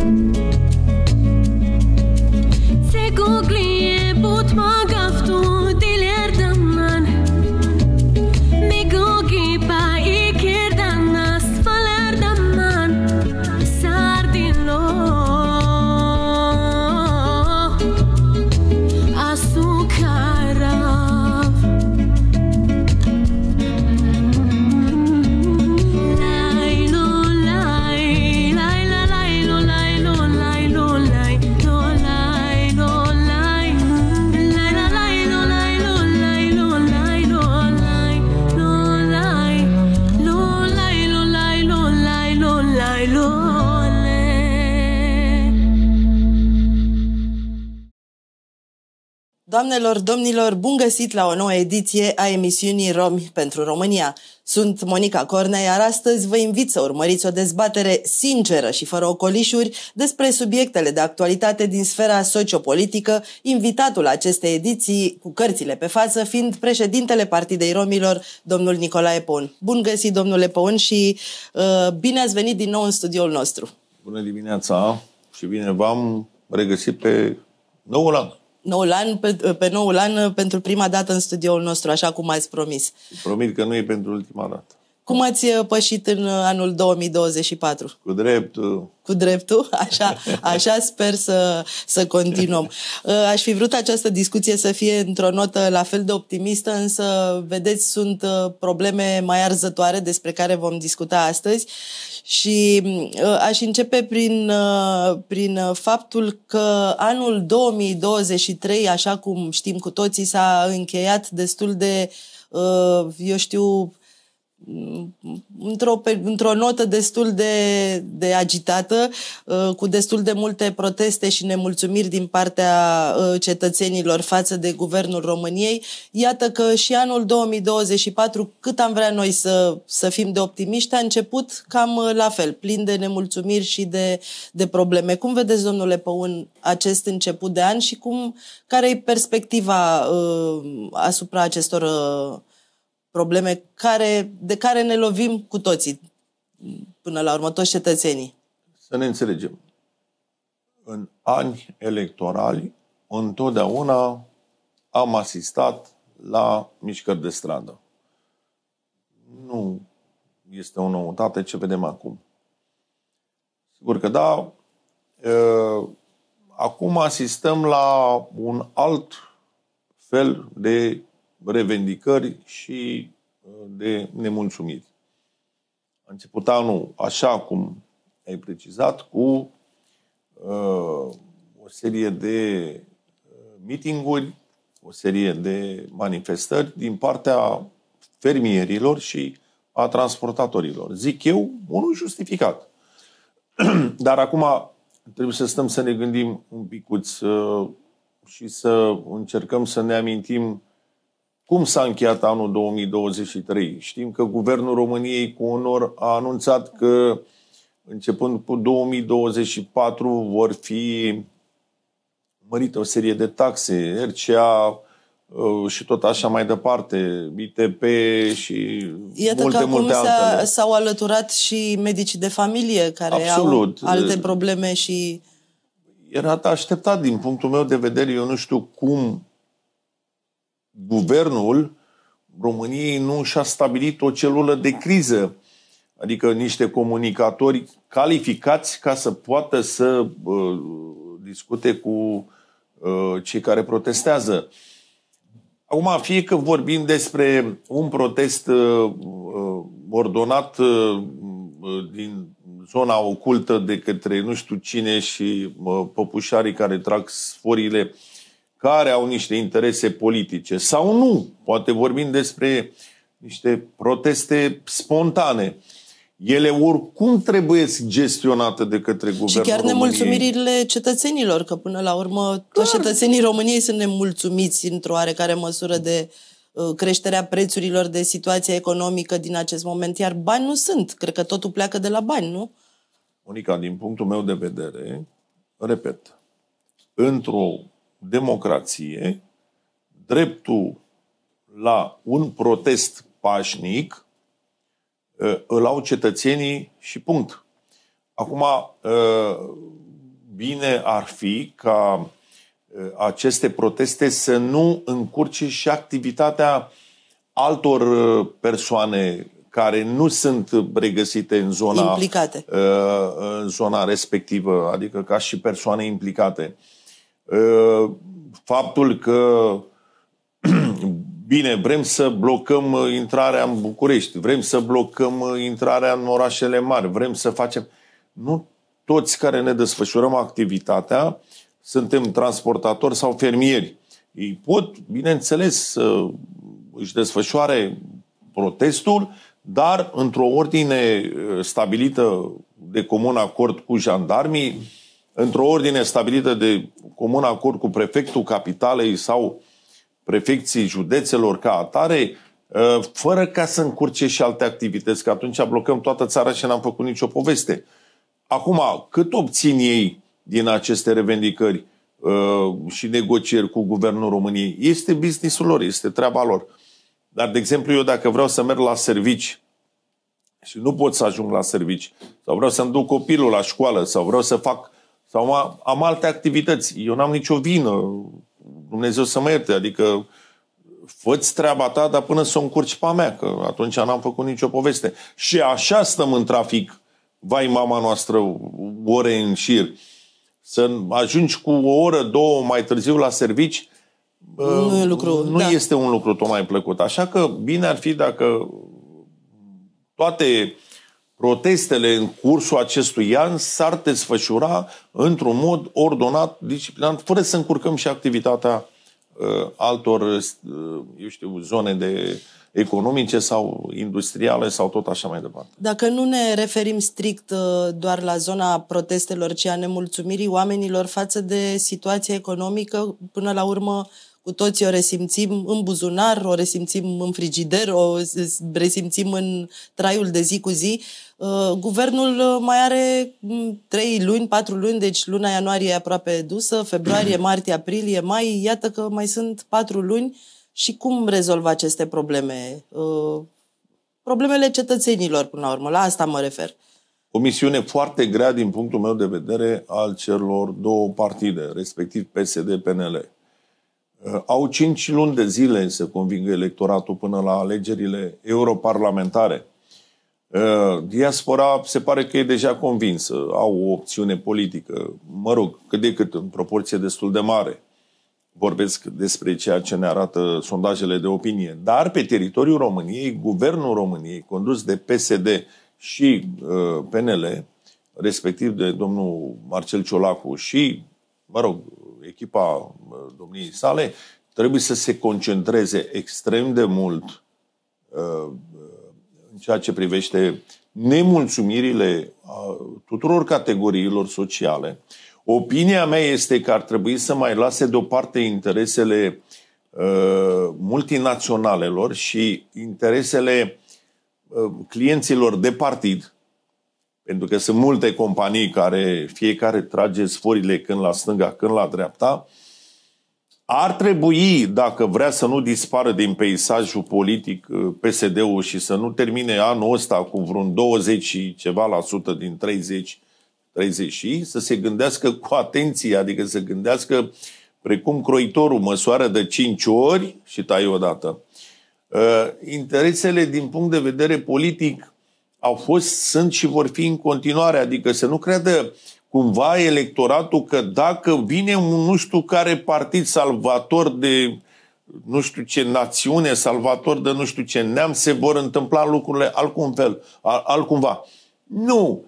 Thank you. Doamnelor, domnilor, bun găsit la o nouă ediție a emisiunii Romi pentru România. Sunt Monica Cornea, iar astăzi vă invit să urmăriți o dezbatere sinceră și fără ocolișuri despre subiectele de actualitate din sfera sociopolitică, invitatul acestei ediții cu cărțile pe față fiind președintele Partidei Romilor, domnul Nicolae Păun. Bun găsit, domnule Păun, și uh, bine ați venit din nou în studioul nostru. Bună dimineața și bine v-am regăsit pe noul an. Noul an, pe, pe noul an, pentru prima dată în studioul nostru, așa cum ați promis. Promit că nu e pentru ultima dată. Cum ați uh, pășit în uh, anul 2024? Cu dreptul. Cu dreptul? Așa, așa sper să, să continuăm. Uh, aș fi vrut această discuție să fie într-o notă la fel de optimistă, însă, vedeți, sunt probleme mai arzătoare despre care vom discuta astăzi și aș începe prin, prin faptul că anul 2023, așa cum știm cu toții, s-a încheiat destul de eu știu, într-o, într-o notă destul de, de agitată, uh, cu destul de multe proteste și nemulțumiri din partea uh, cetățenilor față de guvernul României. Iată că și anul 2024, cât am vrea noi să, să fim de optimiști, a început cam uh, la fel, plin de nemulțumiri și de, de probleme. Cum vedeți, domnule Păun, acest început de an și cum, care e perspectiva uh, asupra acestor uh, probleme care, de care ne lovim cu toții, până la urmă, toți cetățenii. Să ne înțelegem. În ani electorali, întotdeauna am asistat la mișcări de stradă. Nu este o noutate ce vedem acum. Sigur că da, acum asistăm la un alt fel de revendicări și uh, de nemulțumiri. A început anul, așa cum ai precizat, cu uh, o serie de uh, mitinguri, o serie de manifestări din partea fermierilor și a transportatorilor. Zic eu, unul justificat. Dar acum trebuie să stăm să ne gândim un picuț uh, și să încercăm să ne amintim cum s-a încheiat anul 2023? Știm că Guvernul României cu onor a anunțat că începând cu 2024 vor fi mărită o serie de taxe, RCA uh, și tot așa mai departe, ITP și Iată multe, că multe altele. S-au alăturat și medicii de familie care Absolut. au alte probleme și... Era așteptat din punctul meu de vedere, eu nu știu cum guvernul României nu și-a stabilit o celulă de criză, adică niște comunicatori calificați ca să poată să uh, discute cu uh, cei care protestează. Acum, fie că vorbim despre un protest uh, uh ordonat uh, din zona ocultă de către nu știu cine și uh, păpușarii care trag sforile uh, care au niște interese politice sau nu. Poate vorbim despre niște proteste spontane. Ele oricum trebuie gestionate de către guvernul Și chiar României. nemulțumirile cetățenilor, că până la urmă toți cetățenii României sunt nemulțumiți într-o oarecare măsură de uh, creșterea prețurilor, de situația economică din acest moment, iar bani nu sunt. Cred că totul pleacă de la bani, nu? Monica, din punctul meu de vedere, repet, într-o democrație dreptul la un protest pașnic ă, îl au cetățenii și punct. Acum, ă, bine ar fi ca ă, aceste proteste să nu încurce și activitatea altor persoane care nu sunt regăsite în zona, implicate. în zona respectivă, adică ca și persoane implicate. Ă, faptul că bine, vrem să blocăm ă, intrarea în București, vrem să blocăm ă, intrarea în orașele mari, vrem să facem... Nu toți care ne desfășurăm activitatea suntem transportatori sau fermieri. Ei pot, bineînțeles, să își desfășoare protestul, dar într-o ordine stabilită de comun acord cu jandarmii, într-o ordine stabilită de comun acord cu prefectul capitalei sau prefecții județelor ca atare, ă, fără ca să încurce și alte activități, că atunci blocăm toată țara și n-am făcut nicio poveste. Acum, cât obțin ei din aceste revendicări ă, și negocieri cu guvernul României? Este businessul lor, este treaba lor. Dar, de exemplu, eu dacă vreau să merg la servici și nu pot să ajung la servici, sau vreau să-mi duc copilul la școală, sau vreau să fac sau am, am alte activități. Eu n-am nicio vină. Dumnezeu să mă ierte. Adică fă-ți treaba ta, dar până să o încurci pe a mea, că atunci n-am făcut nicio poveste. Și așa stăm în trafic, vai mama noastră, ore în șir. Să ajungi cu o oră, două mai târziu la servici, nu, e lucru, nu da. este un lucru mai plăcut. Așa că bine ar fi dacă toate protestele în cursul acestui an s-ar desfășura într-un mod ordonat, disciplinat, fără să încurcăm și activitatea uh, altor, uh, eu știu, zone de economice sau industriale sau tot așa mai departe. Dacă nu ne referim strict uh, doar la zona protestelor, ci a nemulțumirii oamenilor față de situația economică, până la urmă cu toții o resimțim în buzunar, o resimțim în frigider, o resimțim în traiul de zi cu zi. Uh, guvernul uh, mai are 3 mm, luni, 4 luni, deci luna ianuarie e aproape dusă, februarie, martie, aprilie, mai, iată că mai sunt 4 luni și cum rezolvă aceste probleme? Uh, problemele cetățenilor, până la urmă, la asta mă refer. O misiune foarte grea din punctul meu de vedere al celor două partide, respectiv PSD-PNL. Uh, au cinci luni de zile să convingă electoratul până la alegerile europarlamentare. Uh, diaspora se pare că e deja convinsă, au o opțiune politică, mă rog, cât de cât, în proporție destul de mare. Vorbesc despre ceea ce ne arată sondajele de opinie. Dar pe teritoriul României, guvernul României, condus de PSD și uh, PNL, respectiv de domnul Marcel Ciolacu și, mă rog, echipa uh, domniei sale trebuie să se concentreze extrem de mult uh, uh, în ceea ce privește nemulțumirile tuturor categoriilor sociale. Opinia mea este că ar trebui să mai lase deoparte interesele multinaționalelor și interesele clienților de partid, pentru că sunt multe companii care fiecare trage sforile când la stânga, când la dreapta. Ar trebui, dacă vrea să nu dispară din peisajul politic uh, PSD-ul și să nu termine anul ăsta cu vreun 20 și ceva la sută din 30, 30 și, să se gândească cu atenție, adică să gândească precum croitorul măsoară de 5 ori și tai odată. Uh, interesele din punct de vedere politic au fost, sunt și vor fi în continuare. Adică să nu creadă cumva electoratul că dacă vine un nu știu care partid salvator de nu știu ce națiune, salvator de nu știu ce neam, se vor întâmpla lucrurile altcum fel, altcumva. Nu!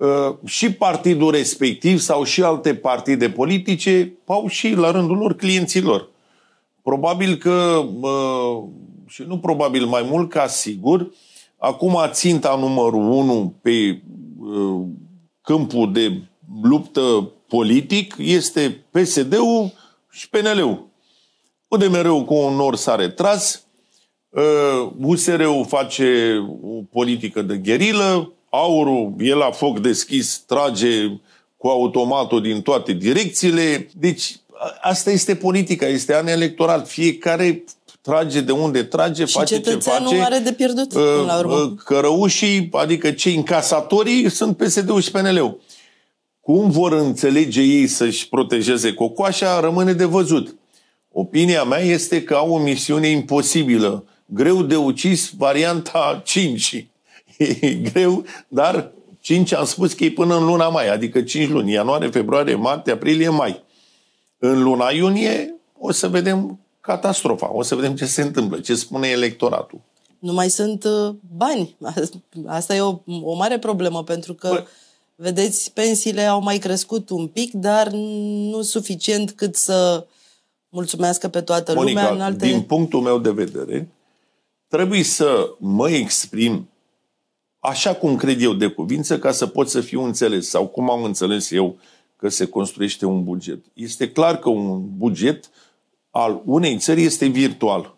Ă, și partidul respectiv sau și alte partide politice au și la rândul lor clienților. Probabil că, ă, și nu probabil mai mult ca sigur, Acum ținta numărul unu pe uh, câmpul de luptă politic este PSD-ul și PNL-ul. UDMR-ul cu un nor s-a retras, USR-ul uh, face o politică de gherilă, aurul e la foc deschis, trage cu automatul din toate direcțiile. Deci asta este politica, este an electoral. Fiecare trage de unde trage, și face ce face. are de pierdut, uh, la urmă. Uh, cărăușii, adică cei încasatorii, sunt PSD-ul și PNL-ul. Cum vor înțelege ei să-și protejeze cocoașa, rămâne de văzut. Opinia mea este că au o misiune imposibilă. Greu de ucis varianta 5. E greu, dar 5 am spus că e până în luna mai, adică 5 luni, ianuarie, februarie, martie, aprilie, mai. În luna iunie o să vedem catastrofa. O să vedem ce se întâmplă, ce spune electoratul. Nu mai sunt uh, bani. Asta e o, o mare problemă, pentru că, Bă. vedeți, pensiile au mai crescut un pic, dar nu suficient cât să mulțumească pe toată Monica, lumea. În alte... din punctul meu de vedere, trebuie să mă exprim așa cum cred eu de cuvință ca să pot să fiu înțeles sau cum am înțeles eu că se construiește un buget. Este clar că un buget uh, al unei țări este virtual.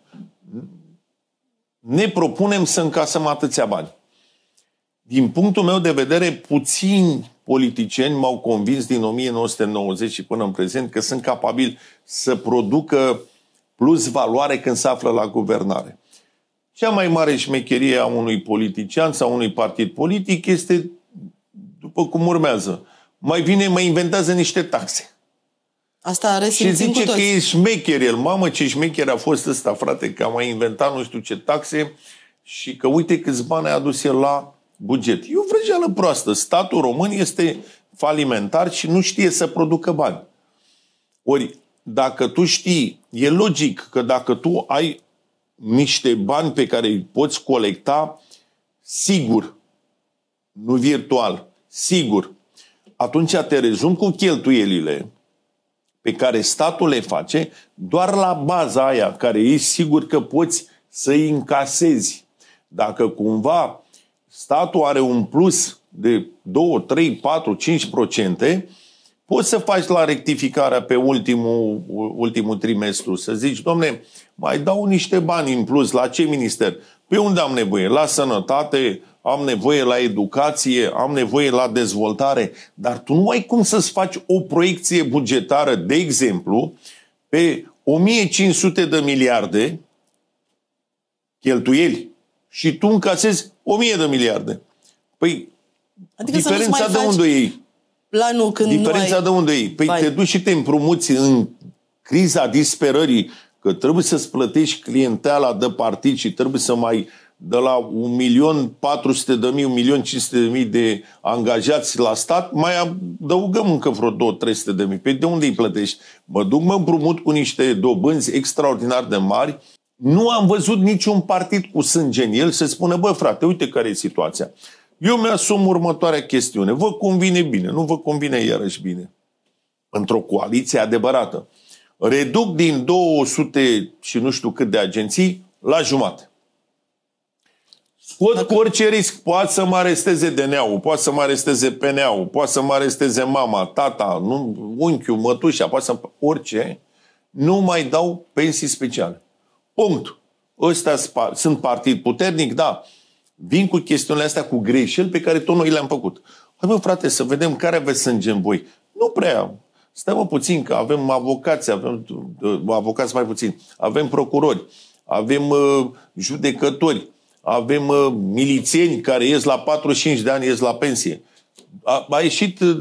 Ne propunem să încasăm atâția bani. Din punctul meu de vedere, puțini politicieni m-au convins din 1990 și până în prezent că sunt capabili să producă plus valoare când se află la guvernare. Cea mai mare șmecherie a unui politician sau unui partid politic este după cum urmează. Mai vine, mai inventează niște taxe. Asta are Și zice cu toți. că e șmecher el. Mamă, ce șmecher a fost ăsta, frate, că a mai inventat nu știu ce taxe și că uite câți bani a adus el la buget. E o vrăjeală proastă. Statul român este falimentar și nu știe să producă bani. Ori, dacă tu știi, e logic că dacă tu ai niște bani pe care îi poți colecta, sigur, nu virtual, sigur, atunci te rezum cu cheltuielile pe care statul le face doar la baza aia, care e sigur că poți să îi încasezi. Dacă cumva statul are un plus de 2, 3, 4, 5 procente, poți să faci la rectificarea pe ultimul, ultimul trimestru, să zici, domne, mai dau niște bani în plus la ce minister? Pe unde am nevoie? La sănătate, am nevoie la educație, am nevoie la dezvoltare, dar tu nu ai cum să-ți faci o proiecție bugetară, de exemplu, pe 1500 de miliarde cheltuieli și tu încasezi 1000 de miliarde. Păi, adică diferența de unde ei? Planul când diferența nu ai de unde ei? Păi bani. te duci și te împrumuți în criza disperării că trebuie să-ți plătești clientela de partid și trebuie să mai uh, de la 1.400.000, 1.500.000 de angajați la stat, mai adăugăm încă vreo 2-300.000. Pe de unde îi plătești? Mă duc, mă împrumut cu niște dobânzi extraordinar de mari. Nu am văzut niciun partid cu sânge în el să spună, bă frate, uite care e situația. Eu mi-asum următoarea chestiune. Vă convine bine, nu vă convine iarăși bine. Într-o coaliție adevărată. Reduc din 200 și nu știu cât de agenții la jumate scot Dacă... cu orice risc. Poate să mă aresteze DNA-ul, poate să mă aresteze PNA-ul, poate să mă aresteze mama, tata, nu, unchiul, mătușa, poate să orice. Nu mai dau pensii speciale. Punct. Ăsta sunt partid puternic, da. Vin cu chestiunile astea, cu greșeli pe care tot noi le-am făcut. Hai păi mă, frate, să vedem care aveți sânge în voi. Nu prea. Stai mă puțin, că avem avocați, avem uh, avocați mai puțin, avem procurori, avem uh, judecători, avem uh, milițieni care ies la 45 de ani, ies la pensie. A, a ieșit uh,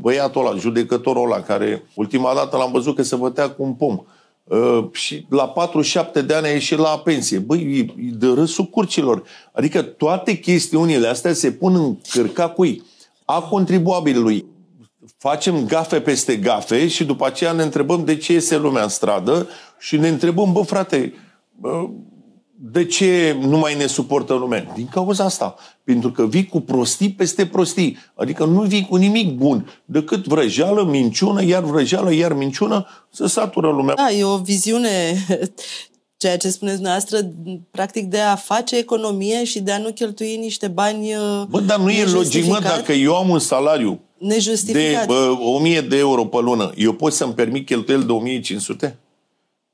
băiatul ăla, judecătorul ăla, care ultima dată l-am văzut că se bătea cu un pom. Uh, și la 47 de ani a ieșit la pensie. Băi, e de râsul curcilor. Adică toate chestiunile astea se pun în cărca cui? A contribuabilului. Facem gafe peste gafe și după aceea ne întrebăm de ce iese lumea în stradă și ne întrebăm, bă frate, bă, de ce nu mai ne suportă lumea? Din cauza asta. Pentru că vii cu prostii peste prostii. Adică nu vii cu nimic bun, decât vrăjeală, minciună, iar vrăjeală, iar minciună, să satură lumea. Da, e o viziune, ceea ce spuneți dumneavoastră, practic de a face economie și de a nu cheltui niște bani uh, Bă, dar nu e logic, mă, dacă eu am un salariu de bă, 1000 de euro pe lună, eu pot să-mi permit cheltuieli de 1500?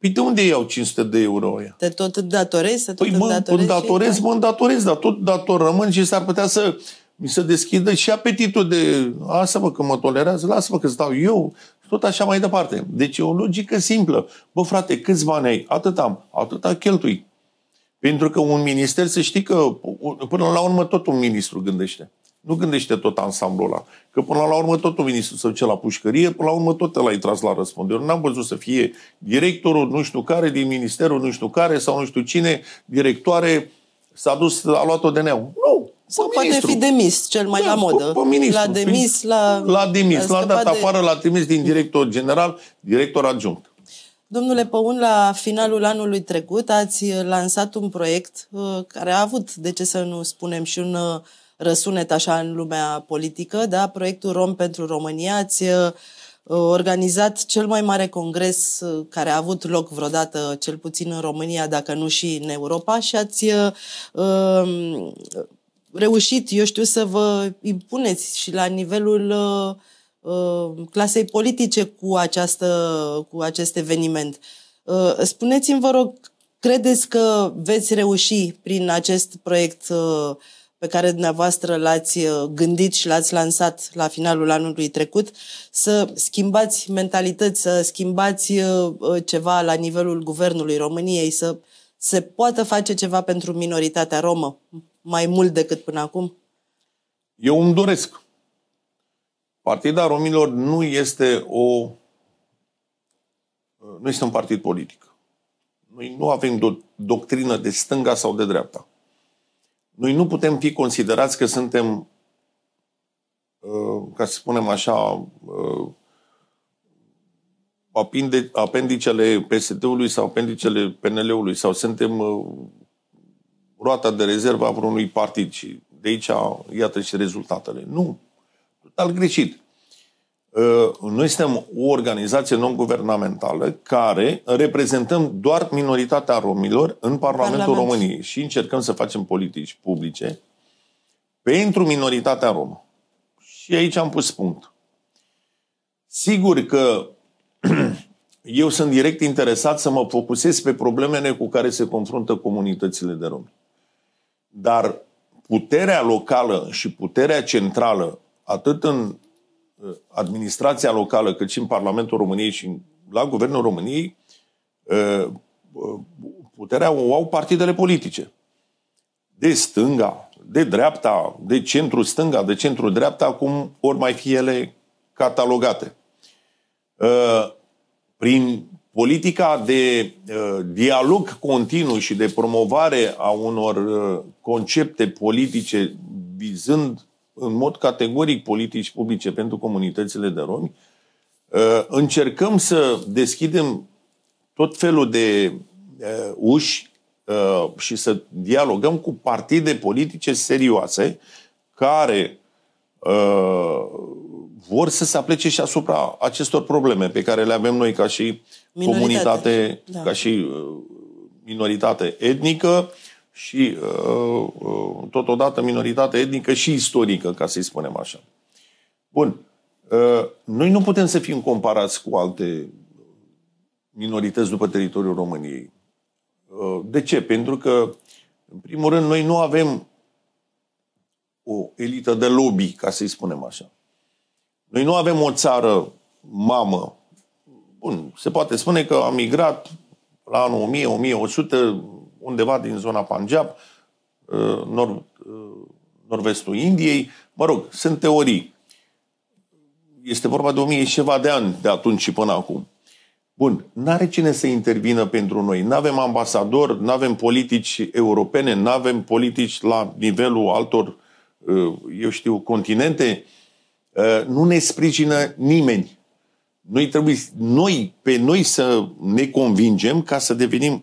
Păi de unde iau 500 de euro aia? Te tot datorezi? Să păi tot păi mă, datorezi, datorez, mă datorez, dar tot rămân și s-ar putea să mi se deschidă și apetitul de lasă-mă că mă tolerează, lasă-mă că stau eu și tot așa mai departe. Deci e o logică simplă. Bă, frate, câți bani ai? Atât am, atâta cheltui. Pentru că un minister, să știi că până la urmă tot un ministru gândește. Nu gândește tot ansamblul ăla. Că până la urmă totul vine să se duce la pușcărie, până la urmă tot l ai tras la răspundere. N-am văzut să fie directorul nu știu care din ministerul nu știu care sau nu știu cine, directoare, s-a dus, a luat-o de neam. Nu! Sau poate ministru. fi demis, cel mai da, la modă. Pe, pe ministru, la demis, la... La demis, la, la dat de... afară, la trimis din director general, director adjunct. Domnule Păun, la finalul anului trecut ați lansat un proiect uh, care a avut, de ce să nu spunem, și un uh, răsunet așa în lumea politică, da? proiectul Rom pentru România, ați uh, organizat cel mai mare congres uh, care a avut loc vreodată, cel puțin în România, dacă nu și în Europa, și ați uh, um, reușit, eu știu, să vă impuneți și la nivelul uh, clasei politice cu, această, cu acest eveniment. Uh, spuneți-mi, vă rog, credeți că veți reuși prin acest proiect uh, pe care dumneavoastră l-ați uh, gândit și l-ați lansat la finalul anului trecut, să schimbați mentalități, să schimbați uh, uh, ceva la nivelul Guvernului României, să se poată face ceva pentru minoritatea romă, mai mult decât până acum? Eu îmi doresc. Partida Romilor nu este o nu este un partid politic. Noi nu avem do- doctrină de stânga sau de dreapta. Noi nu putem fi considerați că suntem, uh, ca să spunem așa, uh, apendicele PSD-ului sau apendicele PNL-ului sau suntem uh, roata de rezervă a vreunui partid și de aici iată și rezultatele. Nu. Total greșit. Ă, noi suntem o organizație non-guvernamentală care reprezentăm doar minoritatea romilor în Parlamentul Parlament. României și încercăm să facem politici publice pentru minoritatea romă. Și aici am pus punct. Sigur că eu sunt direct interesat să mă focusez pe problemele cu care se confruntă comunitățile de romi. Dar puterea locală și puterea centrală, atât în Uh, administrația locală, cât și în Parlamentul României și la Guvernul României, uh, uh, puterea o au partidele politice. De stânga, de dreapta, de centru stânga, de centru dreapta, cum ori mai fi ele catalogate. Prin politica de dialog continuu și de promovare a unor concepte politice vizând în mod categoric politici publice pentru comunitățile de romi. Uh, încercăm să deschidem tot felul de uh, uși uh, și să dialogăm cu partide politice serioase care vor să se aplece și asupra acestor probleme pe care le avem noi ca și minoritate. comunitate, da. ca și minoritate etnică, și uh, uh, totodată minoritate etnică și istorică, ca să-i spunem așa. Bun. Uh, noi nu putem să fim comparați cu alte minorități după teritoriul României. De ce? Pentru că, în primul rând, noi nu avem o elită de lobby, ca să-i spunem așa. Noi nu avem o țară mamă. Bun, se poate spune că a migrat la anul 1000, 1100 undeva din zona Punjab, nord, uh, nord-vestul uh, Indiei. Mă rog, sunt teorii. Este vorba de o mie și ceva de ani de atunci și până acum. Bun, n-are cine să intervină pentru noi. N-avem ambasador, n-avem politici europene, n-avem politici la nivelul altor, uh, eu știu, continente. Nu ne sprijină nimeni. Noi trebuie noi, pe noi să ne convingem ca să devenim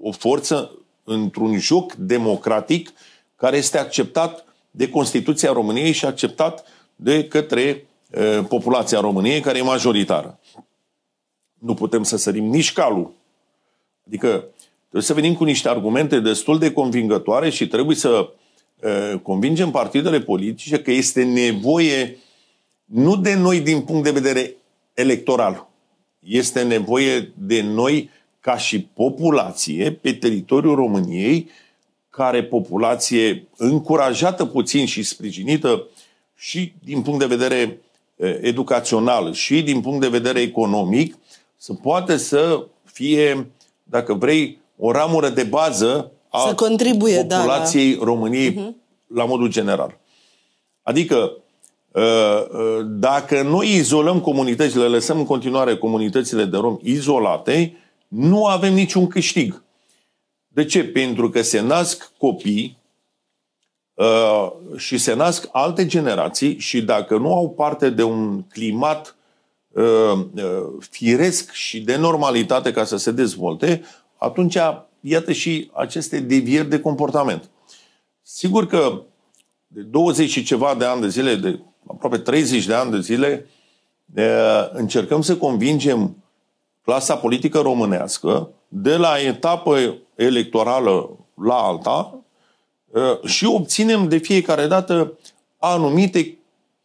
o forță într-un joc democratic care este acceptat de Constituția României și acceptat de către populația României, care e majoritară. Nu putem să sărim nici calul. Adică trebuie să venim cu niște argumente destul de convingătoare și trebuie să convingem partidele politice că este nevoie nu de noi din punct de vedere electoral. Este nevoie de noi ca și populație pe teritoriul României, care populație încurajată puțin și sprijinită și din punct de vedere educațional și din punct de vedere economic, să poate să fie, dacă vrei, o ramură de bază a să contribuie, da, populației da, da. României uh-huh. la modul general. Adică, dacă noi izolăm comunitățile, lăsăm în continuare comunitățile de romi izolate, nu avem niciun câștig. De ce? Pentru că se nasc copii uh, și se nasc alte generații și dacă nu au parte de un climat uh, uh, firesc și de normalitate ca să se dezvolte, atunci iată și aceste devieri de comportament. Sigur că de 20 și ceva de ani de zile, de aproape 30 de ani de zile, uh, încercăm să convingem clasa politică românească, de la etapă electorală la alta, uh, și obținem de fiecare dată anumite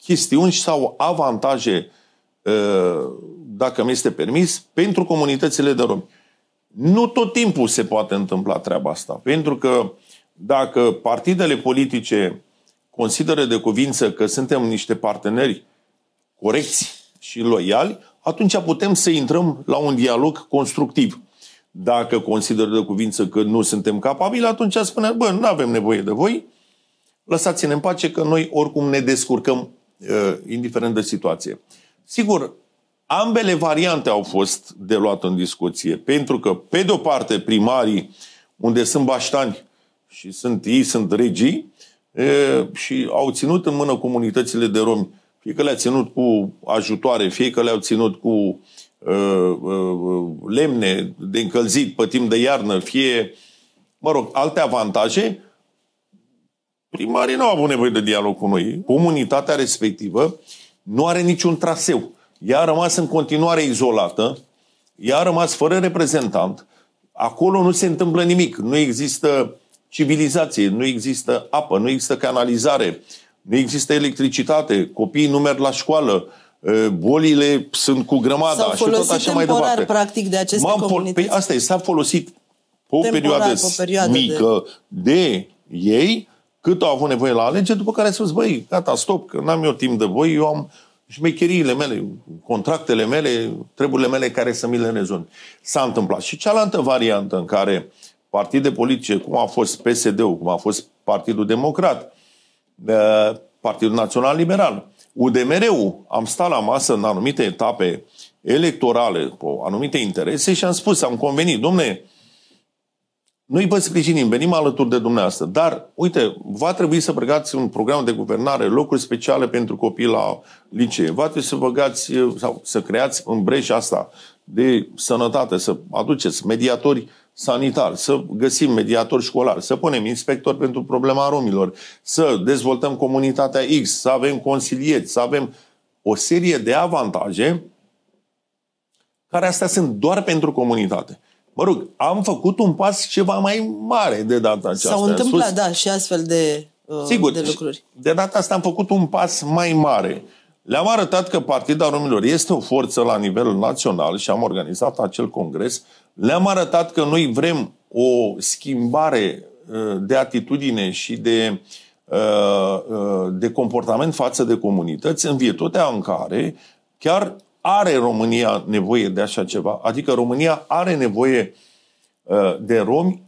chestiuni sau avantaje, uh, dacă mi este permis, pentru comunitățile de romi. Nu tot timpul se poate întâmpla treaba asta, pentru că dacă partidele politice consideră de cuvință că suntem niște parteneri corecți și loiali, atunci putem să intrăm la un dialog constructiv. Dacă consideră de cuvință că nu suntem capabili, atunci spune, bă, nu avem nevoie de voi, lăsați-ne în pace că noi oricum ne descurcăm uh, indiferent de situație. Sigur, ambele variante au fost de luat în discuție, pentru că, pe de-o parte, primarii, unde sunt baștani și sunt, ei sunt regii, uh, și au ținut în mână comunitățile de romi fie că le-a ținut cu ajutoare, fie că le-au ținut cu uh, uh, lemne de încălzit pe timp de iarnă, fie, mă rog, alte avantaje, primarii nu au avut nevoie de dialog cu noi. Comunitatea respectivă nu are niciun traseu. Ea a rămas în continuare izolată, ea a rămas fără reprezentant, acolo nu se întâmplă nimic, nu există civilizație, nu există apă, nu există canalizare, nu există electricitate, copiii nu merg la școală, bolile sunt cu grămada și tot așa mai departe. practic de aceste M-am comunități. Pe, păi asta e, s-a folosit pe o perioadă, pe o perioadă mică de... de ei, cât au avut nevoie la alege, după care a spus, băi, gata, stop, că n-am eu timp de voi, eu am șmecheriile mele, contractele mele, treburile mele care să mi le rezolv. S-a întâmplat. Și cealaltă variantă în care partide politice, cum a fost PSD-ul, cum a fost Partidul Democrat, Uh, Partidul Național Liberal. UDMR-ul, am stat la masă în anumite etape electorale cu anumite interese și am spus, am convenit, domne, noi vă sprijinim, venim alături de dumneavoastră, dar, uite, va trebui să băgați un program de guvernare, locuri speciale pentru copii la licee, va trebui să băgați sau să creați în breșa asta de sănătate, să aduceți mediatori sanitar, să găsim mediator școlar, să punem inspector pentru problema romilor, să dezvoltăm comunitatea X, să avem consilieri, să avem o serie de avantaje care astea sunt doar pentru comunitate. Mă rog, am făcut un pas ceva mai mare de data aceasta. S-au întâmplat, da, și astfel de, uh, Sigur, de lucruri. De data asta am făcut un pas mai mare. Uh, le-am arătat că Partida Romilor este o forță la nivel național și am organizat acel congres. Le-am arătat că noi vrem o schimbare uh, de atitudine și de, uh, uh, de comportament față de comunități, în virtutea în care chiar are România nevoie de așa ceva. Adică România are nevoie de romi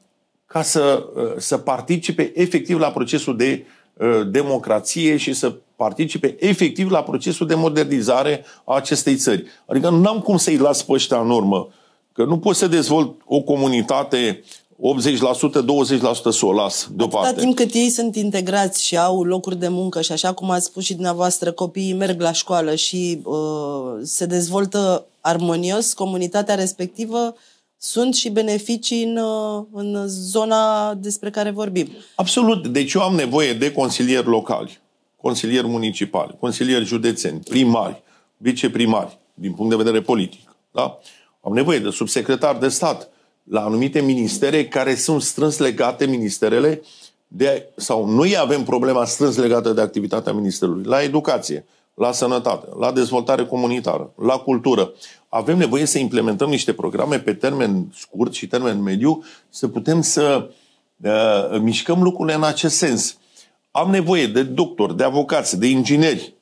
ca să, să participe efectiv la procesul de democrație și să participe efectiv la procesul de modernizare a acestei țări. Adică nu am cum să-i las pe ăștia în urmă. Că nu poți să dezvolt o comunitate 80%, 20% să o las deoparte. Atâta timp cât ei sunt integrați și au locuri de muncă și așa cum ați spus și dumneavoastră, copiii merg la școală și uh, se dezvoltă armonios comunitatea respectivă, sunt și beneficii în, uh, în zona despre care vorbim. Absolut. Deci eu am nevoie de consilieri locali consilieri municipali, consilieri județeni, primari, viceprimari, din punct de vedere politic. Da? Am nevoie de subsecretar de stat la anumite ministere care sunt strâns legate ministerele de, sau noi avem problema strâns legată de activitatea ministerului. La educație, la sănătate, la dezvoltare comunitară, la cultură. Avem nevoie să implementăm niște programe pe termen scurt și termen mediu să putem să uh, mișcăm lucrurile în acest sens. Am nevoie de doctori, de avocați, de ingineri,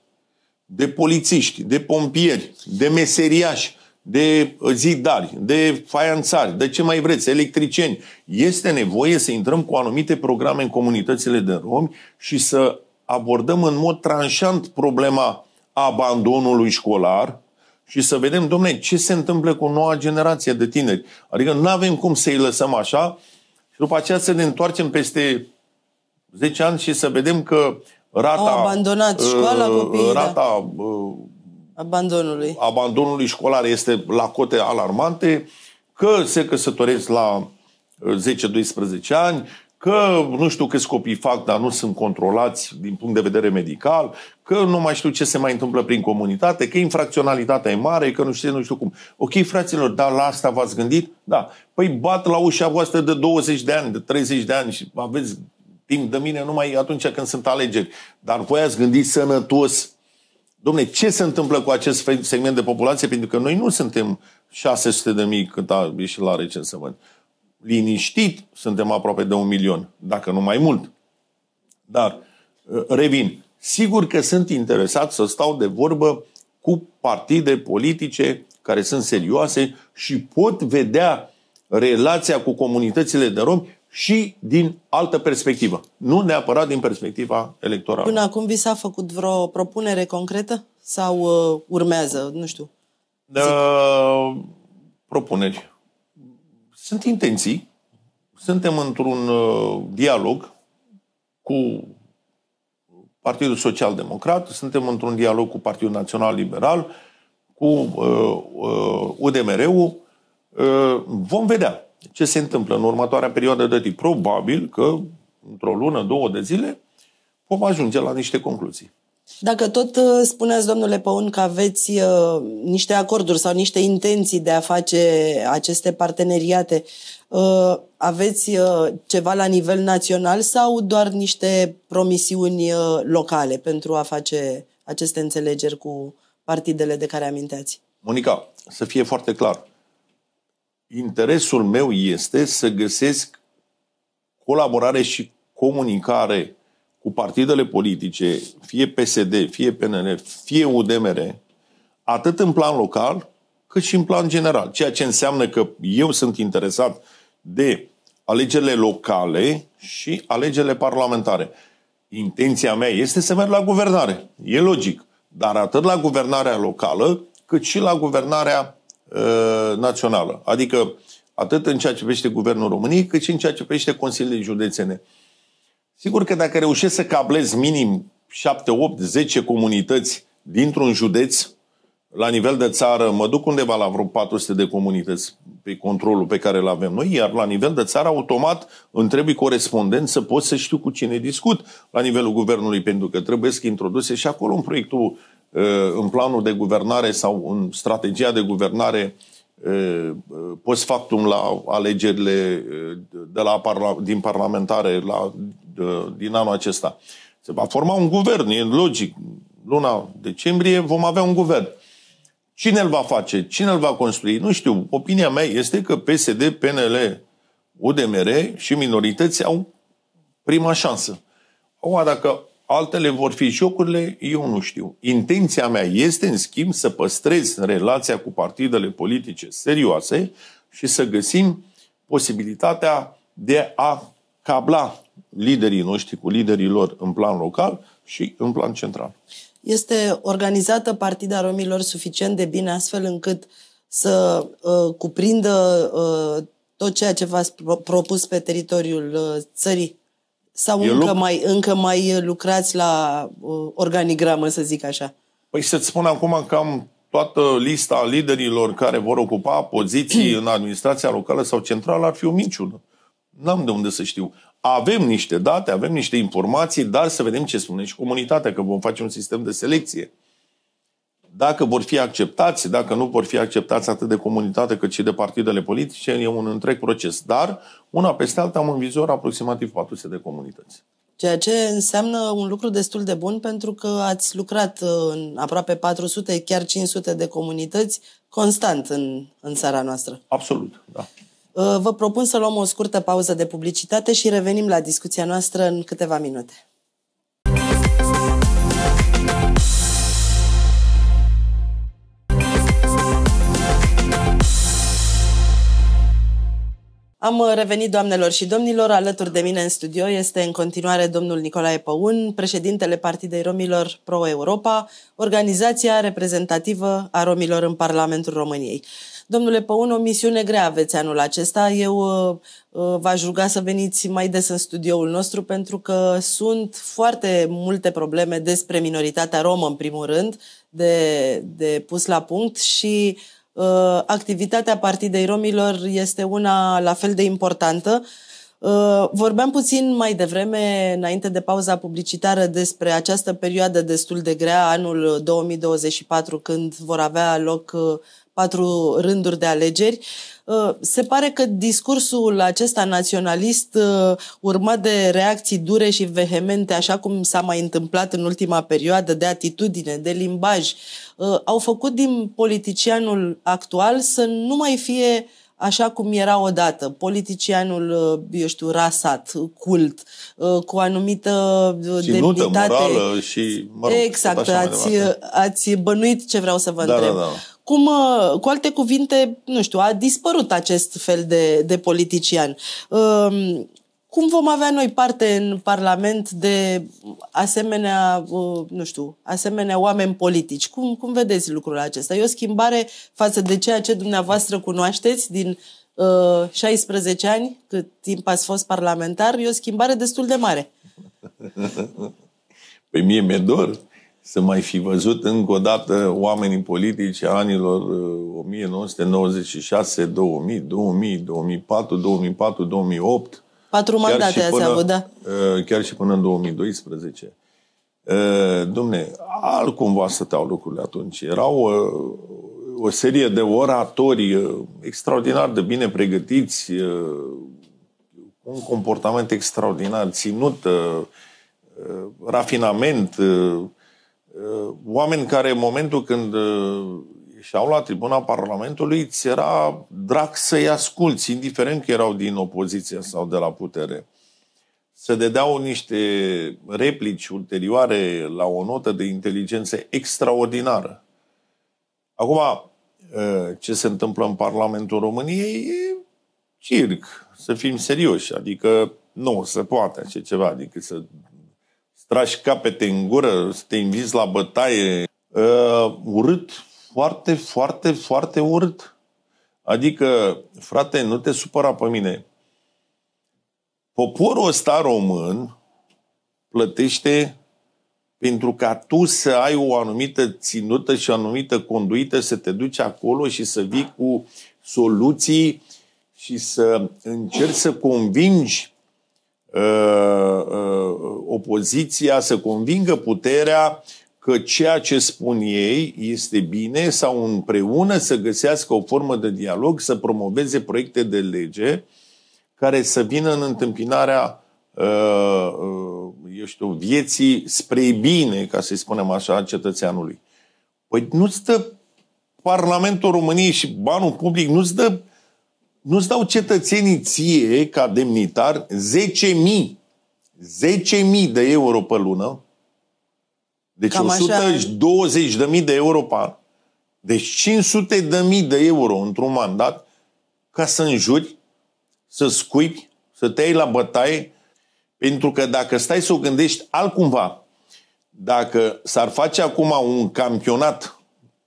de polițiști, de pompieri, de meseriași, de zidari, de faianțari, de ce mai vreți, electricieni. Este nevoie să intrăm cu anumite programe în comunitățile de romi și să abordăm în mod tranșant problema abandonului școlar și să vedem, domne, ce se întâmplă cu noua generație de tineri. Adică nu avem cum să-i lăsăm așa și după aceea să ne întoarcem peste 10 ani și să vedem că rata... Au abandonat școala uh, copiii, da. Rata uh, abandonului. abandonului școlar este la cote alarmante, că se căsătoresc la 10-12 uh, ani, că nu știu câți copii fac, dar nu sunt controlați din punct de vedere medical, că nu mai știu ce se mai întâmplă prin comunitate, că infracționalitatea e mare, că nu știu, nu știu cum. Ok, fraților, dar la asta v-ați gândit? Da. Păi bat la ușa voastră de 20 de ani, de 30 de ani și aveți timp de mine numai atunci când sunt alegeri. Dar voi ați gândit sănătos. Domne, ce se întâmplă cu acest segment de populație? Pentru că noi nu suntem 600 de mii cât a ieșit la recensământ. Liniștit suntem aproape de un milion, dacă nu mai mult. Dar, uh, revin, sigur că sunt interesat să stau de vorbă cu partide politice care sunt serioase și pot vedea relația cu comunitățile de romi și din altă perspectivă. Nu neapărat din perspectiva electorală. Până acum vi s-a făcut vreo propunere concretă? Sau uh, urmează? Nu știu. uh, propuneri. Sunt intenții. Suntem într-un uh, dialog cu Partidul Social Democrat, suntem într-un dialog cu Partidul Național Liberal, cu uh, uh, UDMR-ul. Uh, vom vedea ce se întâmplă în următoarea perioadă de timp? Probabil că într-o lună, două de zile, vom ajunge la niște concluzii. Dacă tot uh, spuneați, domnule Păun, că aveți uh, niște acorduri sau niște intenții de a face aceste parteneriate, uh, aveți uh, ceva la nivel național sau doar niște promisiuni uh, locale pentru a face aceste înțelegeri cu partidele de care aminteați? Monica, să fie foarte clar interesul meu este să găsesc colaborare și comunicare cu partidele politice, fie PSD, fie PNL, fie UDMR, atât în plan local, cât și în plan general. Ceea ce înseamnă că eu sunt interesat de alegerile locale și alegerile parlamentare. Intenția mea este să merg la guvernare. E logic. Dar atât la guvernarea locală, cât și la guvernarea Uh, națională. Adică atât în ceea ce privește Guvernul României, cât și în ceea ce privește Consiliile Județene. Sigur că dacă reușesc să cablez minim 7, 8, 10 comunități dintr-un județ, la nivel de țară, mă duc undeva la vreo 400 de comunități pe controlul pe care îl avem noi, iar la nivel de țară, automat, îmi trebuie corespondent să pot să știu cu cine discut la nivelul guvernului, pentru că trebuie să introduce și acolo un proiectul Uh, în planul de guvernare sau în strategia de guvernare uh, uh, post factum la alegerile de la, din parlamentare la, din anul acesta. Se va forma un guvern, e logic. Luna decembrie vom avea un guvern. Cine îl va face? Cine îl va construi? Nu știu. Opinia mea este că PSD, PNL, UDMR și minorități au prima șansă. Acum, dacă altele vor fi jocurile, eu nu știu. Intenția mea este, în schimb, să păstrez relația cu partidele politice serioase și să găsim posibilitatea de a cabla liderii noștri cu liderii lor în plan local și în plan central. Este organizată Partida Romilor suficient de bine astfel încât să uh, cuprindă uh, tot ceea ce v-ați propus pe teritoriul uh, țării? Sau încă, lucru... mai, încă mai uh, lucrați la uh, organigramă, să zic așa? Păi să-ți spun acum că am toată lista liderilor care vor ocupa poziții în administrația locală sau centrală ar fi o minciună. N-am de unde să știu. Avem niște date, avem niște informații, dar să vedem ce spune și comunitatea, că vom face un sistem de selecție. Dacă vor fi acceptați, dacă nu vor fi acceptați atât de comunitate cât și de partidele politice, e un întreg proces. Dar, una peste alta, am în vizor aproximativ 400 de comunități. Ceea ce înseamnă un lucru destul de bun pentru că ați lucrat uh, în aproape 400, chiar 500 de comunități constant în, în țara noastră. Absolut, da. Uh, vă propun să luăm o scurtă pauză de publicitate și revenim la discuția noastră în câteva minute. Am uh, revenit, doamnelor și domnilor, alături de mine în studio este în continuare domnul Nicolae Păun, președintele Partidei Romilor Pro Europa, organizația reprezentativă a romilor în Parlamentul României. Domnule Păun, o misiune grea aveți anul acesta. Eu uh, uh, v-aș ruga să veniți mai des în studioul nostru pentru că sunt foarte multe probleme despre minoritatea romă, în primul rând, de, de pus la punct și uh, Uh, activitatea Partidei Romilor este una la fel de importantă. Uh, vorbeam puțin mai devreme, înainte de pauza publicitară, despre această perioadă destul de grea, anul 2024, când vor avea loc uh, patru rânduri de alegeri. Uh, se pare că discursul acesta naționalist, uh, urmat de reacții dure și vehemente, așa cum s-a mai întâmplat în ultima perioadă, de atitudine, de limbaj, uh, au făcut din politicianul actual să nu mai fie așa cum era odată, politicianul, eu știu, rasat, cult, cu anumită Ținută, demnitate. morală și, mă rog, Exact, ați, ați bănuit ce vreau să vă da, da întreb. Da, da cum, uh, cu alte cuvinte, nu știu, a dispărut acest fel de, de politician. Um, cum vom avea noi parte în Parlament de asemenea, uh, nu știu, asemenea oameni politici? Cum, cum vedeți lucrul acesta? E o schimbare față de ceea ce dumneavoastră cunoașteți din 16 uh, ani, cât timp ați fost parlamentar, e o schimbare destul de mare. Păi mie mi-e dor să mai fi văzut încă o dată oamenii politici anilor 1996, 2000, 2000, 2004, 2004, 2008. Patru mandate ați avut, da. Uh, chiar și până în 2012. Uh, domne, altcumva stăteau lucrurile atunci. Erau o, uh, o serie de oratori extraordinar de bine pregătiți, cu un comportament extraordinar, ținut, rafinament, Uh, oameni care în momentul când uh, și-au la tribuna Parlamentului, ți era drag să-i asculți, indiferent că erau din opoziție sau de la putere. Se dedeau niște replici ulterioare la o notă de inteligență extraordinară. Acum, uh, ce se întâmplă în Parlamentul României e circ, să fim serioși, adică nu se poate așa ceva, adică să strași capete în gură, să te invizi la bătaie. Uh, urât, foarte, foarte, foarte urât. Adică, frate, nu te supăra pe mine. Poporul ăsta român plătește pentru ca tu să ai o anumită ținută și o anumită conduită, să te duci acolo și să vii cu soluții și să încerci să convingi Uh, uh, opoziția, să convingă puterea că ceea ce spun ei este bine sau împreună să găsească o formă de dialog, să promoveze proiecte de lege care să vină în întâmpinarea uh, eu știu, vieții spre bine, ca să-i spunem așa, cetățeanului. Păi nu stă Parlamentul României și banul public nu-ți dă uh, nu-ți dau cetățenii ție, ca demnitar, 10.000 10.000 de euro pe lună, deci Cam 120.000 de euro pe an, deci 500.000 de euro într-un mandat, ca să înjuri, să scuipi, să te iei la bătaie, pentru că dacă stai să o gândești altcumva, dacă s-ar face acum un campionat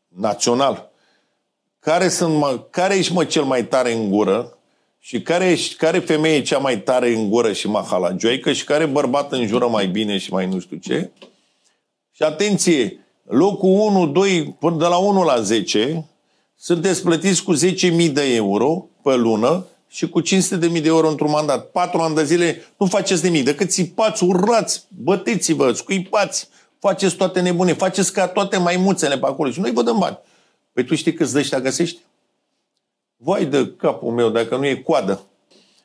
național care, sunt, mă, care ești mă cel mai tare în gură și care, ești, care femeie e cea mai tare în gură și mahalagioică și care bărbat în jură mai bine și mai nu știu ce. Și atenție, locul 1, 2, până de la 1 la 10, sunteți plătiți cu 10.000 de euro pe lună și cu 500.000 de euro într-un mandat. 4 ani de zile nu faceți nimic, decât țipați, urlați, băteți-vă, scuipați, faceți toate nebune, faceți ca toate maimuțele pe acolo și noi vă dăm bani. Păi tu știi câți de ăștia găsești? Voi de capul meu, dacă nu e coadă.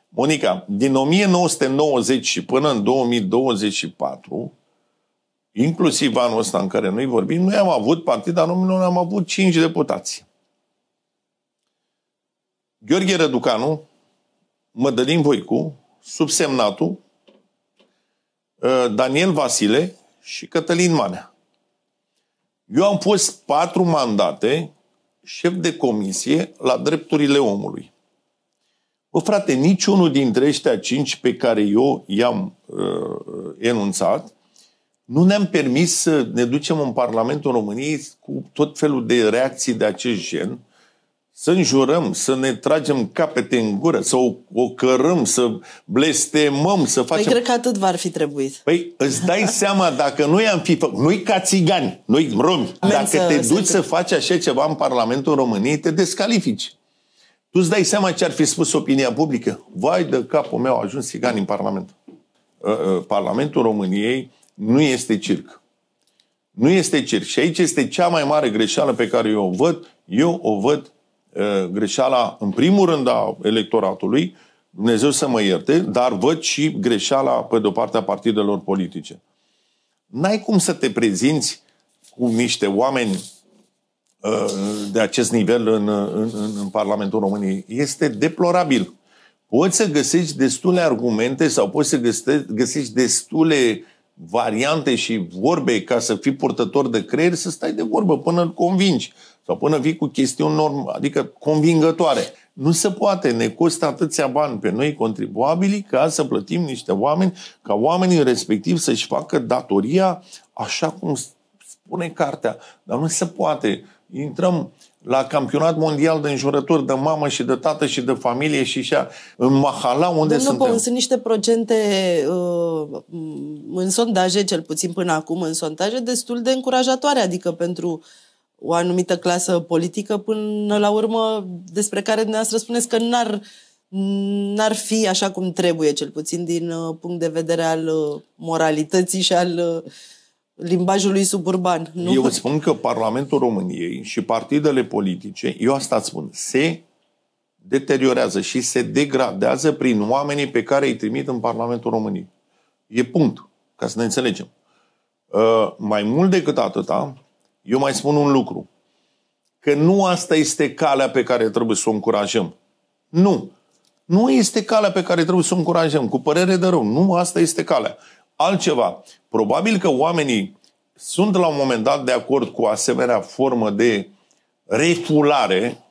Monica, din 1990 și până în 2024, inclusiv anul ăsta în care noi vorbim, noi am avut, Partida Romilor, am avut 5 deputați. Gheorghe Răducanu, Mădălin Voicu, subsemnatul, ă, Daniel Vasile și Cătălin Manea. Eu am fost patru mandate șef de comisie la drepturile omului. Bă, frate, niciunul dintre ăștia cinci pe care eu i-am uh, uh, enunțat, nu ne-am permis să ne ducem în Parlamentul României cu tot felul de reacții de acest gen, să înjurăm, să ne tragem capete în gură, să o, o cărăm, să blestemăm, să păi facem... Păi cred că atât v-ar fi trebuit. Păi îți dai seama, dacă noi am fi făcut... Noi ca țigani, noi romi, Amen dacă să, te duci să, să faci așa ceva în Parlamentul României, te descalifici. Tu îți dai seama ce ar fi spus opinia publică? Vai de capul meu, a ajuns țigani în Parlament. Ă, ă, Parlamentul României nu este circ. Nu este circ. Și aici este cea mai mare greșeală pe care eu o văd. Eu o văd Ă, greșeala, în primul rând, a electoratului, Dumnezeu să mă ierte, dar văd și greșeala, pe de-o parte, a partidelor politice. N-ai cum să te prezinți cu niște oameni ă, de acest nivel în, în, în Parlamentul României. Este deplorabil. Poți să găsești destule argumente sau poți să găsești destule uh, variante și vorbe ca să fii purtător de creier, să stai de vorbă până îl convingi sau până vii cu chestiuni norm, adică convingătoare. Nu se poate, ne costă atâția bani pe noi contribuabili ca să plătim niște oameni, ca oamenii respectiv să-și facă datoria așa cum spune cartea. Dar nu se poate. Intrăm, la campionat mondial de înjurături de mamă și de tată și de familie și așa, în Mahala, unde Domnul suntem? Pom, sunt niște procente uh, în sondaje, cel puțin până acum în sondaje, destul de încurajatoare, adică pentru o anumită clasă politică până la urmă despre care dumneavoastră spuneți că n-ar n-ar fi așa cum trebuie, cel puțin din uh, punct de vedere al uh, moralității și al uh, limbajului suburban. Nu? Eu spun că Parlamentul României și partidele politice, eu asta îți spun, se deteriorează și se degradează prin oamenii pe care îi trimit în Parlamentul României. E punct, ca să ne înțelegem. Uh, mai mult decât atâta, eu mai spun un lucru. Că nu asta este calea pe care trebuie să o încurajăm. Nu. Nu este calea pe care trebuie să o încurajăm. Cu părere de rău, nu asta este calea altceva. Probabil că oamenii sunt la un moment dat de acord cu asemenea formă de refulare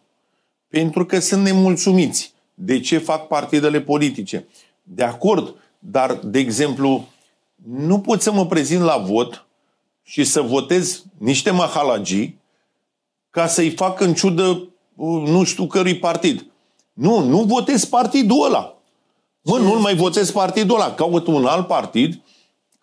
pentru că sunt nemulțumiți de ce fac partidele politice. De acord, dar, de exemplu, nu pot să mă prezint la vot și să votez niște mahalagii ca să-i fac în ciudă uh, nu știu cărui partid. Nu, nu votez partidul ăla. Mă, nu-l mai votez partidul ăla. Caut un alt partid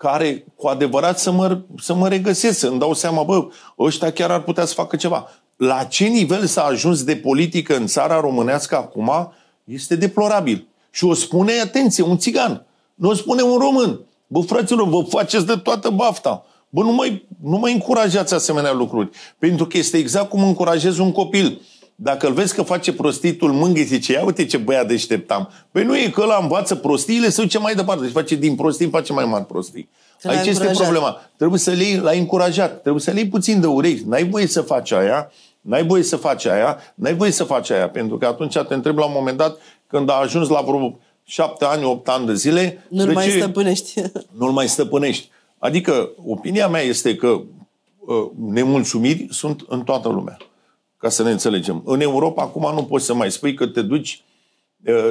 care cu adevărat să mă, să mă regăsesc, să-mi dau seama, bă, ăștia chiar ar putea să facă ceva. La ce nivel s-a ajuns de politică în țara românească acum este deplorabil. Și o spune, atenție, un țigan. Nu o spune un român. Bă, fraților, vă faceți de toată bafta. Bă, nu mai, nu mai încurajați asemenea lucruri. Pentru că este exact cum încurajez un copil dacă îl vezi că face prostitul, mângâi zice, ia uite ce băiat deșteptam. Păi nu e că la învață prostiile, se duce mai departe. Deci face din prostii, face mai mari prostii. Aici este încurajat. problema. Trebuie să le l-ai încurajat, trebuie să l iei puțin de urechi. N-ai voie să faci aia, n-ai voie să faci aia, n-ai voie să faci aia. Pentru că atunci te întreb la un moment dat, când a ajuns la vreo șapte ani, opt ani de zile... Nu-l mai ce? stăpânești. Nu-l mai stăpânești. Adică, opinia mea este că uh, nemulțumiri sunt în toată lumea. Ca să ne înțelegem. În Europa acum nu poți să mai spui că te duci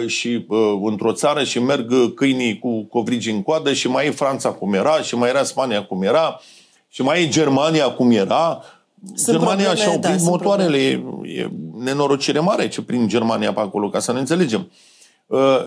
și într-o țară și merg câinii cu covrigi în coadă și mai e Franța cum era și mai era Spania cum era și mai e Germania cum era. Sunt Germania și-a oprit da, motoarele. E, e nenorocire mare ce prin Germania pe acolo, ca să ne înțelegem. Uh,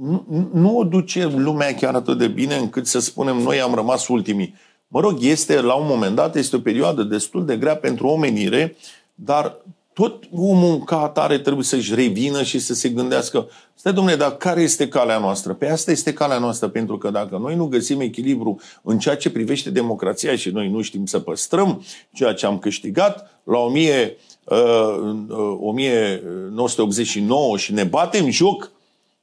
nu, nu o duce lumea chiar atât de bine încât să spunem noi am rămas ultimii. Mă rog, este la un moment dat, este o perioadă destul de grea pentru omenire uh, dar tot omul ca atare trebuie să-și revină și să se gândească, stai domnule, dar care este calea noastră? Pe păi asta este calea noastră, pentru că dacă noi nu găsim echilibru în ceea ce privește democrația și noi nu știm să păstrăm ceea ce am câștigat la 1000, uh, 1989 și ne batem joc,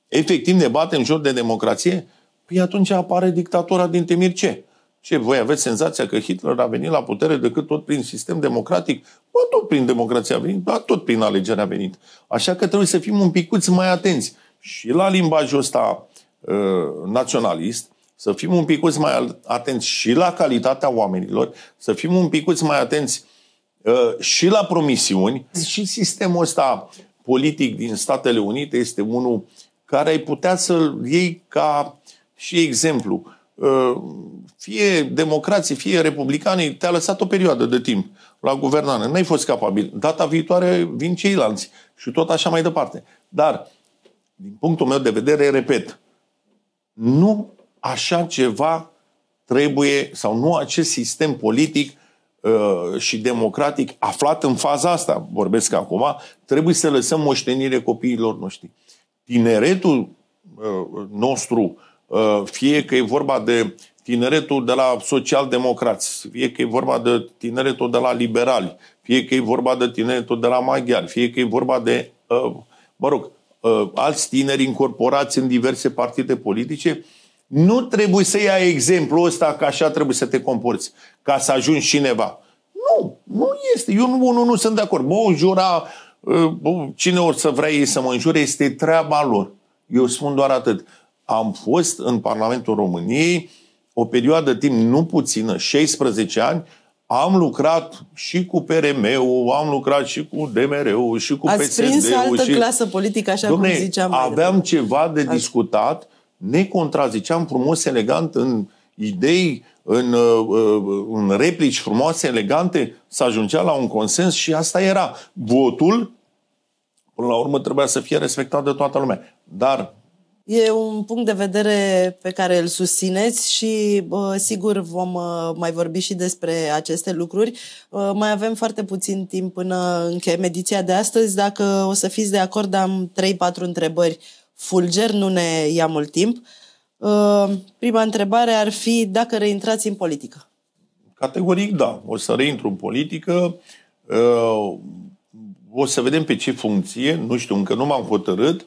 efectiv ne batem joc de democrație, păi atunci apare dictatura din ce? Ce, voi aveți senzația că Hitler a venit la putere decât tot prin sistem democratic? Bă, tot prin democrație a venit, dar tot prin alegere a venit. Așa că trebuie să fim un picuț mai atenți și la limbajul ăsta uh, naționalist, să fim un picuț mai atenți și la calitatea oamenilor, să fim un picuț mai atenți uh, și la promisiuni. Și sistemul ăsta politic din Statele Unite este unul care ai putea să-l iei ca și exemplu. Uh, fie democrații, fie republicanii, te-a lăsat o perioadă de timp la guvernare. N-ai fost capabil. Data viitoare vin ceilalți și tot așa mai departe. Dar, din punctul meu de vedere, repet, nu așa ceva trebuie, sau nu acest sistem politic uh, și democratic aflat în faza asta, vorbesc acum, trebuie să lăsăm moștenire copiilor noștri. Tineretul uh, nostru Uh, fie că e vorba de tineretul de la socialdemocrați, fie că e vorba de tineretul de la liberali, fie că e vorba de tineretul de la maghiari, fie că e vorba de, uh, mă rog, uh, alți tineri incorporați în diverse partide politice, nu trebuie să ia exemplu, ăsta că așa trebuie să te comporți, ca să ajungi cineva. Nu, nu este. Eu nu, nu, nu sunt de acord. Mă jura, cine o să vrea ei să mă înjure, este treaba lor. Eu spun doar atât am fost în Parlamentul României o perioadă de timp nu puțină, 16 ani, am lucrat și cu PRM-ul, am lucrat și cu DMR-ul, și cu Ați PSD-ul. prins altă și... clasă politică, așa Dom'le, cum ziceam aveam mai ceva de Azi. discutat, ne contraziceam frumos, elegant, în idei, în, uh, uh, în replici frumoase, elegante, să ajungea la un consens și asta era. Votul, până la urmă, trebuia să fie respectat de toată lumea. Dar E un punct de vedere pe care îl susțineți și sigur vom uh, mai vorbi și despre aceste lucruri. Uh, mai avem foarte puțin timp până încheiem ediția de astăzi. Dacă o să fiți de acord, am 3-4 întrebări fulger, nu ne ia mult timp. Uh, prima întrebare ar fi dacă reintrați în politică. Categoric da, o să reintru în politică. O să vedem pe ce funcție, nu știu, încă nu m-am hotărât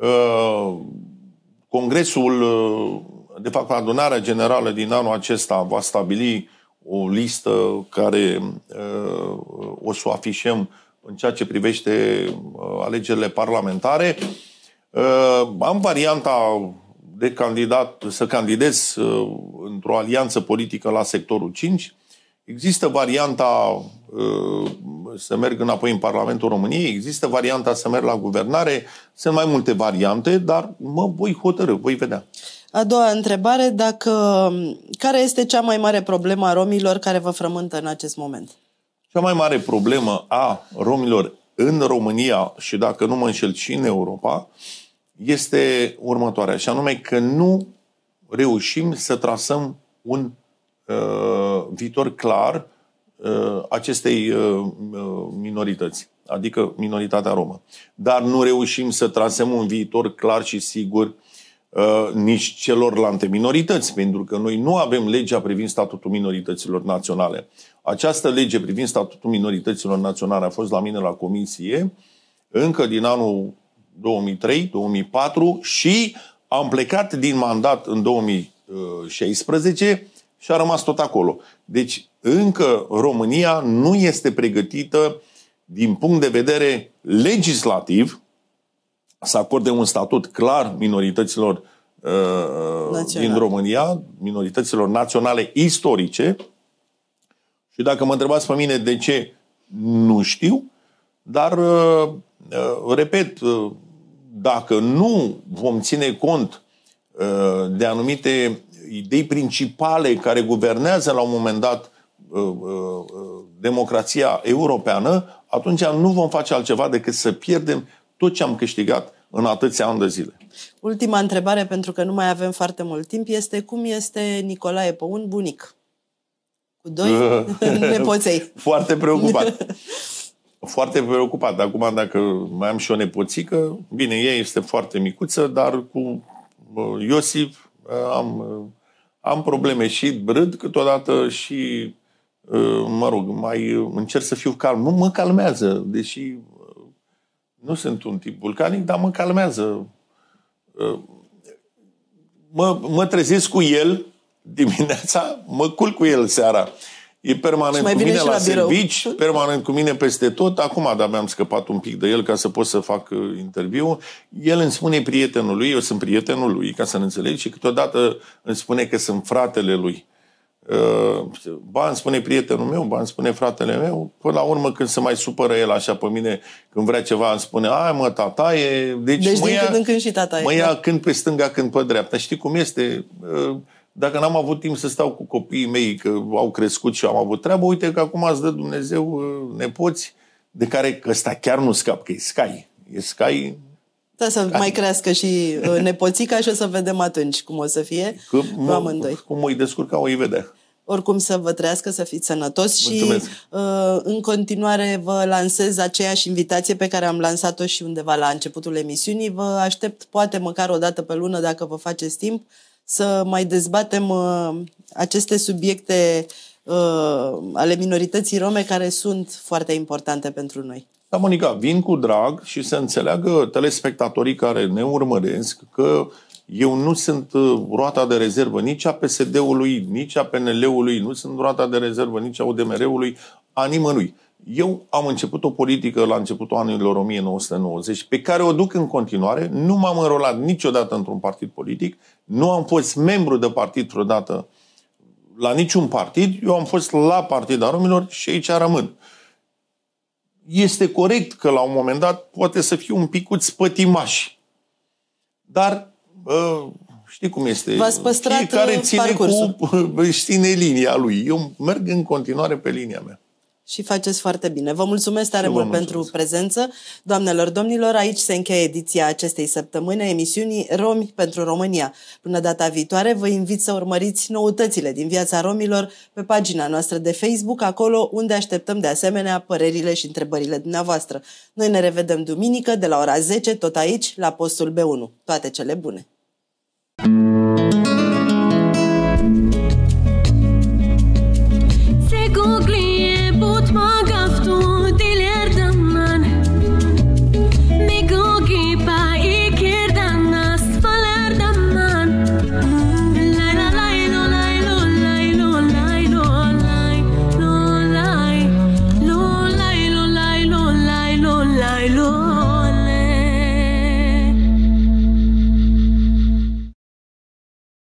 Uh, Congresul, uh, de fapt adunarea generală din anul acesta va stabili o listă care uh, o să o afișăm în ceea ce privește alegerile parlamentare. Am varianta de candidat, să candidez într-o alianță politică la sectorul 5. Există varianta Uh, să merg înapoi în Parlamentul României, există varianta să merg la guvernare, sunt mai multe variante, dar mă voi hotărâ, voi vedea. A doua întrebare, dacă, care este cea mai mare problemă a romilor care vă frământă în acest moment? Cea mai mare problemă a romilor în România și dacă nu mă înșel și în Europa, este următoarea, și anume că nu reușim să trasăm un uh, viitor clar Uh, acestei uh, uh, minorități, adică minoritatea romă. Dar nu reușim să trasăm un viitor clar și sigur nici celorlalte minorități, pentru că noi nu avem legea privind statutul minorităților naționale. Această lege privind statutul minorităților naționale a fost la mine la comisie încă din anul 2003-2004 și am plecat din mandat în 2016 și a rămas tot acolo. Deci încă România nu este pregătită din punct de vedere legislativ să acorde un statut clar minorităților uh, uh din România, minorităților naționale istorice. Și dacă mă întrebați pe mine de ce, nu știu, dar, uh, uh, repet, uh, dacă nu vom ține cont uh, de anumite idei principale care guvernează la un moment dat Uh, uh, uh, democrația europeană, atunci nu vom face altceva decât să pierdem tot ce am câștigat în atâția ani de zile. Ultima întrebare, pentru că nu mai avem foarte mult timp, este cum este Nicolae Păun bunic? Cu doi nepoței. Foarte preocupat. Foarte preocupat. Acum, dacă mai am și o nepoțică, bine, ea este foarte micuță, dar cu Iosif am, am probleme și râd câteodată și Ă, mă rog, mai ă, încerc să fiu calm. Nu, mă calmează, deși ă, nu sunt un tip vulcanic, dar mă calmează. Mă, mă trezesc cu el dimineața, mă culc cu el seara. E permanent cu mine la, la servici, birou. permanent cu mine peste tot. Acum, dar mi-am scăpat un pic de el ca să pot să fac interviu. El îmi spune prietenul lui, eu sunt prietenul lui, ca să ne înțelegi, și câteodată îmi spune că sunt fratele lui. Uh, Uh, bani spune prietenul meu, bani spune fratele meu, până la urmă când se mai supără el așa pe mine, când vrea ceva îmi spune, ai mă, tata e... Deci, deci mă din când în când și tata Mă ia da. când pe stânga, când pe dreapta. Știi cum este? Uh, dacă n-am avut timp să stau cu copiii mei, că au crescut și am avut treabă, uite că acum îți dă Dumnezeu uh, nepoți, de care că ăsta chiar nu scap, că e Sky. E Sky, da, să Ai. mai crească și nepoțica și o să vedem atunci cum o să fie că, cu amândoi. Cum îi descurca, o îi vedea oricum să vă trăiască, să fiți sănătos Mulțumesc. și uh, în continuare vă lansez aceeași invitație pe care am lansat-o și undeva la începutul emisiunii. Vă aștept poate măcar o dată pe lună, dacă vă faceți timp, să mai dezbatem uh, aceste subiecte uh, ale minorității rome care sunt foarte importante pentru noi. Da, Monica, vin cu drag și să înțeleagă telespectatorii care ne urmăresc că uh, eu uh, nu sunt roata de rezervă nici a PSD-ului, nici a PNL-ului, nu sunt roata de rezervă nici a UDMR-ului, a nimănui. Eu am început o politică la începutul anilor 1990 pe care o duc în continuare. Nu m-am înrolat niciodată într-un partid politic, nu am fost membru de partid vreodată la niciun partid, eu am fost la Partida Romilor și aici rămân. Este corect că la un moment dat poate să fiu un picuț pătimaș, dar bă, știi cum este, V-ați păstrat care uh, ține parcursul. cu, își linia lui. Eu merg în continuare pe linia mea și faceți foarte bine. Vă mulțumesc tare mult pentru prezență. Doamnelor, domnilor, aici se încheie ediția acestei săptămâni emisiunii Romi pentru România. Până data viitoare, vă invit să urmăriți noutățile din viața romilor pe pagina noastră de Facebook, acolo unde așteptăm de asemenea părerile și întrebările dumneavoastră. Noi ne revedem duminică de la ora 10, tot aici, la postul B1. Toate cele bune! Mm.